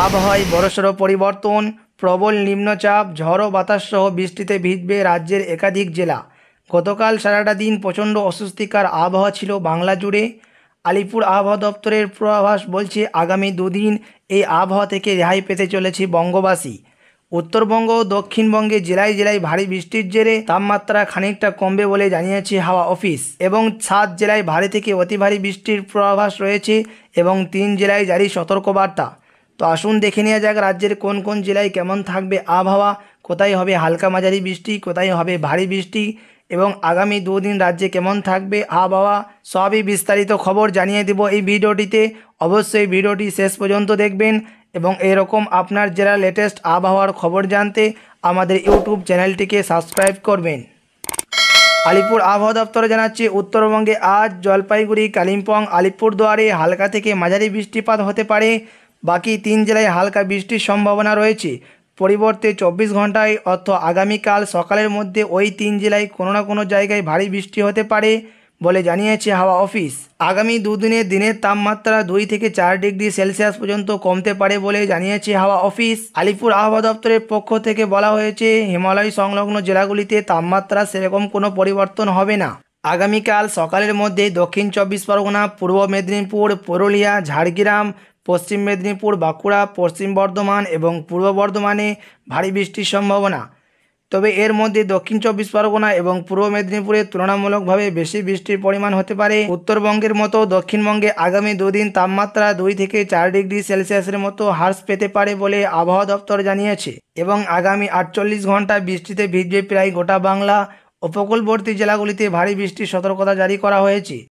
আবহাওয়ায় বড়সড় পরিবর্তন প্রবল নিম্নচাপ ঝড়ো বাতাস সহ বৃষ্টিতে ভিজবে রাজ্যের একাধিক জেলা গতকাল সারাটা দিন প্রচণ্ড অস্বস্তিকর আবহাওয়া ছিল বাংলা জুড়ে আলিপুর আবহাওয়া দপ্তরের পূর্বাভাস বলছে আগামী দুদিন এই আবহাওয়া থেকে রেহাই পেতে চলেছে বঙ্গবাসী উত্তরবঙ্গ ও দক্ষিণবঙ্গে জেলায় জেলায় ভারী বৃষ্টির জেরে তাপমাত্রা খানিকটা কমবে বলে জানিয়েছে হাওয়া অফিস এবং সাত জেলায় ভারী থেকে অতি ভারী বৃষ্টির পূর্বাভাস রয়েছে এবং তিন জেলায় জারি সতর্কবার্তা তো আসুন দেখে নেওয়া যাক রাজ্যের কোন কোন জেলায় কেমন থাকবে আবহাওয়া কোথায় হবে হালকা মাঝারি বৃষ্টি কোথায় হবে ভারী বৃষ্টি এবং আগামী দুদিন রাজ্যে কেমন থাকবে আবহাওয়া সবই বিস্তারিত খবর জানিয়ে দেব এই ভিডিওটিতে অবশ্যই ভিডিওটি শেষ পর্যন্ত দেখবেন এবং এরকম আপনার জেলার লেটেস্ট আবহাওয়ার খবর জানতে আমাদের ইউটিউব চ্যানেলটিকে সাবস্ক্রাইব করবেন আলিপুর আবহাওয়া দপ্তরে জানাচ্ছে উত্তরবঙ্গে আজ জলপাইগুড়ি কালিম্পং আলিপুরদুয়ারে হালকা থেকে মাঝারি বৃষ্টিপাত হতে পারে বাকি তিন জেলায় হালকা বৃষ্টির সম্ভাবনা রয়েছে পরিবর্তে চব্বিশ ঘন্টায় অর্থ আগামীকাল সকালের মধ্যে ওই তিন জেলায় কোনো না কোনো জায়গায় ভারী বৃষ্টি হতে পারে বলে জানিয়েছে হাওয়া অফিস আগামী দুদিনে দিনের তাপমাত্রা দুই থেকে চার ডিগ্রি সেলসিয়াস পর্যন্ত কমতে পারে বলে জানিয়েছে হাওয়া অফিস আলিপুর আবহাওয়া দপ্তরের পক্ষ থেকে বলা হয়েছে হিমালয় সংলগ্ন জেলাগুলিতে তাপমাত্রা সেরকম কোনো পরিবর্তন হবে না আগামীকাল সকালের মধ্যে দক্ষিণ চব্বিশ পরগনা পূর্ব মেদিনীপুর পুরুলিয়া ঝাড়গ্রাম পশ্চিম মেদিনীপুর বাঁকুড়া পশ্চিম বর্ধমান এবং পূর্ব বর্ধমানে ভারী বৃষ্টির সম্ভাবনা তবে এর মধ্যে দক্ষিণ চব্বিশ পরগনা এবং পূর্ব মেদিনীপুরে তুলনামূলকভাবে বেশি বৃষ্টির পরিমাণ হতে পারে উত্তরবঙ্গের মতো দক্ষিণবঙ্গে আগামী দুদিন তাপমাত্রা দুই থেকে চার ডিগ্রি সেলসিয়াসের মতো হ্রাস পেতে পারে বলে আবহাওয়া দপ্তর জানিয়েছে এবং আগামী আটচল্লিশ ঘন্টা বৃষ্টিতে ভিজবে প্রায় গোটা বাংলা উপকূলবর্তী জেলাগুলিতে ভারী বৃষ্টির সতর্কতা জারি করা হয়েছে